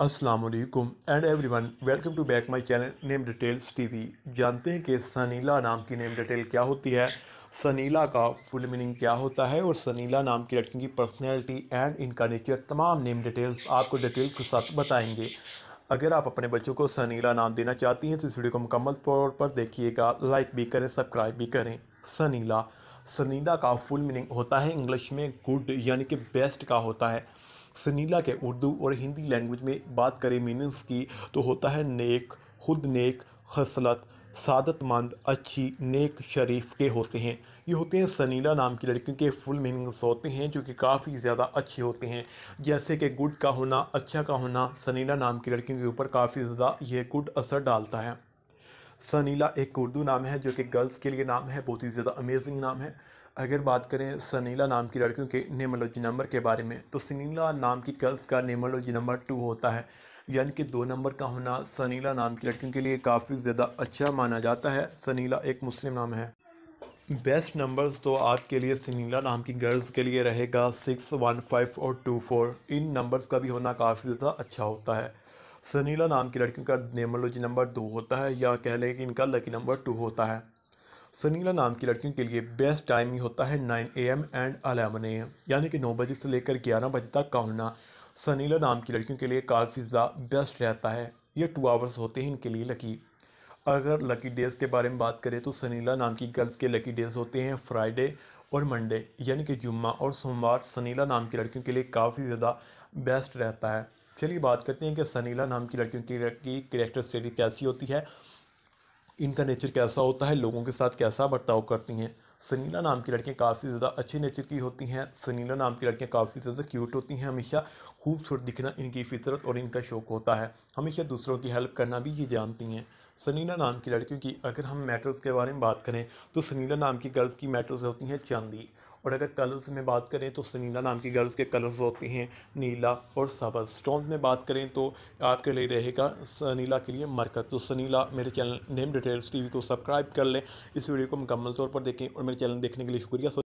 Aslam and everyone welcome to back my channel name details T V जानते हैं कि सनीला नाम की नेम डिटेल क्या होती है सनीला का फुल मीनिंग क्या होता है और सनीला नाम की लड़की की पर्सनैलिटी एंड इनका नेचर तमाम नेम डिटेल्स आपको डिटेल के साथ बताएंगे अगर आप अपने बच्चों को सनीला नाम देना चाहती हैं तो इस वीडियो को मुकम्मल तौर पर देखिएगा लाइक भी करें सब्सक्राइब भी करें सनीला सनीला का फुल मीनिंग होता है इंग्लिश में गुड यानी कि बेस्ट का होता है सनीला के उर्दू और हिंदी लैंग्वेज में बात करें मीनिंग्स की तो होता है नेक खुद नेक खसलत सादतमंद अच्छी नेक शरीफ के होते हैं ये होते हैं सनीला नाम की लड़कियों के फुल मीनिंग्स होते हैं जो कि काफ़ी ज़्यादा अच्छे होते हैं जैसे कि गुड का होना अच्छा का होना सनीला नाम की लड़कियों के ऊपर काफ़ी ज़्यादा ये गुड असर डालता है सनीला एक उर्दू नाम है जो कि गर्ल्स के लिए नाम है बहुत ही ज़्यादा अमेजिंग नाम है अगर बात करें सनीला नाम की लड़कियों के नेमोलॉजी नंबर के बारे में तो सनीला नाम की गर्ल्स का नेमोलॉजी नंबर टू होता है यानी कि दो नंबर का होना सनीला नाम की लड़कियों के लिए काफ़ी ज़्यादा अच्छा माना जाता है सनीला एक मुस्लिम नाम है बेस्ट नंबर्स तो आपके लिए सनीला नाम की गर्ल्स के लिए रहेगा सिक्स वन फाइव और टू फोर इन नंबर्स का भी होना काफ़ी ज़्यादा अच्छा होता है सनीला नाम की लड़कियों का नेमोलॉजी नंबर दो होता है या कह लें कि इनका लकी नंबर टू होता है सनीला नाम की लड़कियों के लिए बेस्ट टाइमिंग होता है nine A M and eleven A M यानी कि नौ बजे से लेकर ग्यारह बजे तक का होना सनीला नाम की लड़कियों के लिए कार्स ज़्यादा बेस्ट रहता है ये टू आवर्स होते हैं इनके लिए लकी अगर लकी डेज़ के बारे में बात करें तो सनीला नाम की गर्ल्स के लकी डेज़ होते हैं फ्राइडे और मंडे यानी कि जुम्मा और सोमवार सनीला नाम की लड़कियों के लिए काफ़ी ज़्यादा बेस्ट रहता है चलिए बात करते हैं कि सनीला नाम की लड़कियों की कैरेक्टर स्टडी कैसी होती है इनका नेचर कैसा होता है लोगों के साथ कैसा बर्ताव करती हैं सनीला नाम की लड़कियाँ काफ़ी ज़्यादा अच्छे नेचर की होती हैं सनीला नाम की लड़कियाँ काफ़ी ज़्यादा क्यूट होती हैं हमेशा खूबसूरत दिखना इनकी फितरत और इनका शौक़ होता है हमेशा दूसरों की हेल्प करना भी ये जानती हैं सनीला नाम की लड़कियों की अगर हम मेटल्स के बारे में बात करें तो सनीला नाम की गर्ल्स की मेटल्स होती हैं चांदी और अगर कलर्स में बात करें तो सनीला नाम की गर्ल्स के कलर्स होते हैं नीला और सबज स्टोन्स में बात करें तो आपके लिए रहेगा सनीला के लिए मरकत तो सनीला मेरे चैनल नेम डिटेल्स टीवी को सब्सक्राइब कर लें इस वीडियो को मुकम्मल तौर पर देखें और मेरे चैनल देखने के लिए शुक्रिया